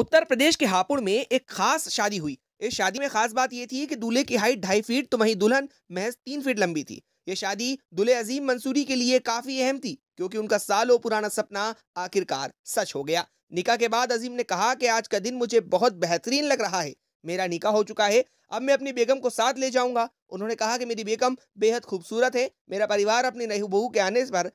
उत्तर प्रदेश के हापुड़ में एक खास शादी हुई इस शादी में खास बात यह थी कि दूल्हे की हाइट ढाई फीट तो वहीं दुल्हन महज तीन फीट लंबी थी ये शादी दुल्हे अजीम मंसूरी के लिए काफी अहम थी क्योंकि उनका सालों पुराना सपना आखिरकार सच हो गया निका के बाद अजीम ने कहा कि आज का दिन मुझे बहुत बेहतरीन लग रहा है मेरा निका हो चुका है अब मैं अपनी बेगम को साथ ले जाऊंगा उन्होंने कहा कि मेरी बेगम बेहद खूबसूरत है मेरा परिवार अपनी नई बहू के आने पर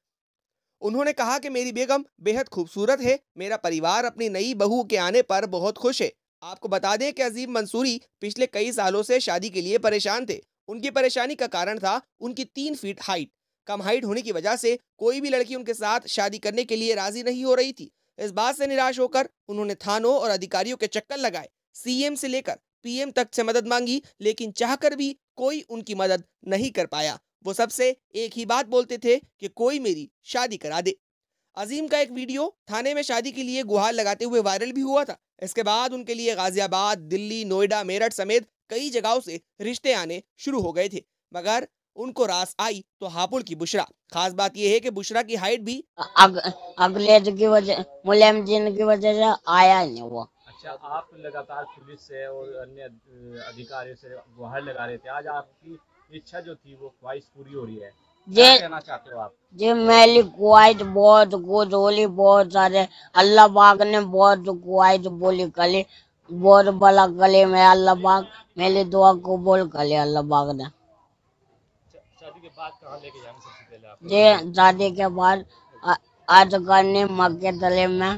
उन्होंने कहा कि मेरी बेगम बेहद खूबसूरत है मेरा परिवार अपनी नई बहू के आने पर बहुत खुश है आपको बता दें कि अजीम मंसूरी पिछले कई सालों से शादी के लिए परेशान थे उनकी परेशानी का कारण था उनकी तीन फीट हाइट कम हाइट होने की वजह से कोई भी लड़की उनके साथ शादी करने के लिए राजी नहीं हो रही थी इस बात से निराश होकर उन्होंने थानों और अधिकारियों के चक्कर लगाए सीएम से लेकर पीएम तक से मदद मांगी लेकिन चाहकर भी कोई उनकी मदद नहीं कर पाया वो सबसे एक ही बात बोलते थे कि कोई मेरी शादी करा दे अजीम का एक वीडियो थाने में शादी के लिए गुहार लगाते हुए वायरल भी हुआ था इसके बाद उनके लिए गाजियाबाद दिल्ली नोएडा मेरठ समेत कई जगहों से रिश्ते आने शुरू हो गए थे मगर उनको रास आई तो हापुड़ की बुशरा खास बात यह है कि बुशरा की हाइट भी अग, अगले की वजह मुलायम जिन की वजह से आया नहीं वो अच्छा आप लगातार पुलिस से और अन्य अधिकारियों से गुहार लगा रहे थे आज आपकी इच्छा जो थी वो ख्वाहिश पूरी हो रही है जे कहना चाहते हो आप जी मेरी ख्वाहिश बहुत कुछ होली बहुत सारे अल्लाह बाग ने बहुत ख्वाहिश बोली कली बहुत बड़ा कले में अल्लाह बाग मेरी दुआ को बोल कले अल्लाह बाग ने शादी जी शादी के बाद आज करने मक्के तले में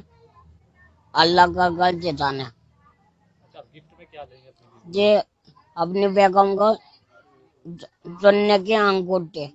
अल्लाह का घर जिताने अच्छा, जी अपनी बेगम को জন্য কি আঙ্গুর দে